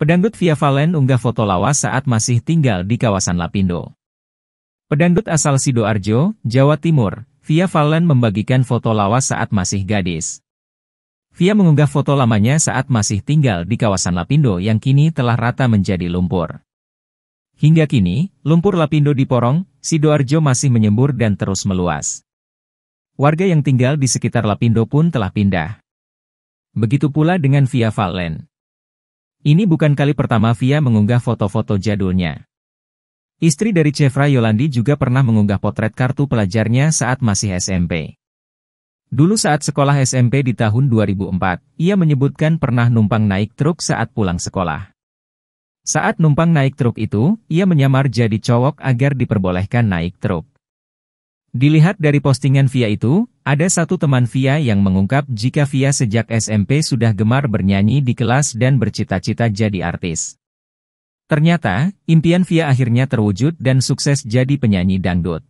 Pedangdut Via Valen unggah foto lawas saat masih tinggal di kawasan Lapindo. Pedangdut asal Sidoarjo, Jawa Timur, Via Valen membagikan foto lawas saat masih gadis. Via mengunggah foto lamanya saat masih tinggal di kawasan Lapindo yang kini telah rata menjadi lumpur. Hingga kini, lumpur Lapindo di Porong, Sidoarjo masih menyembur dan terus meluas. Warga yang tinggal di sekitar Lapindo pun telah pindah. Begitu pula dengan Via Valen. Ini bukan kali pertama Via mengunggah foto-foto jadulnya. Istri dari Chevra Yolandi juga pernah mengunggah potret kartu pelajarnya saat masih SMP. Dulu saat sekolah SMP di tahun 2004, ia menyebutkan pernah numpang naik truk saat pulang sekolah. Saat numpang naik truk itu, ia menyamar jadi cowok agar diperbolehkan naik truk. Dilihat dari postingan Via itu, ada satu teman Via yang mengungkap jika Via sejak SMP sudah gemar bernyanyi di kelas dan bercita-cita jadi artis. Ternyata, impian Via akhirnya terwujud dan sukses jadi penyanyi dangdut.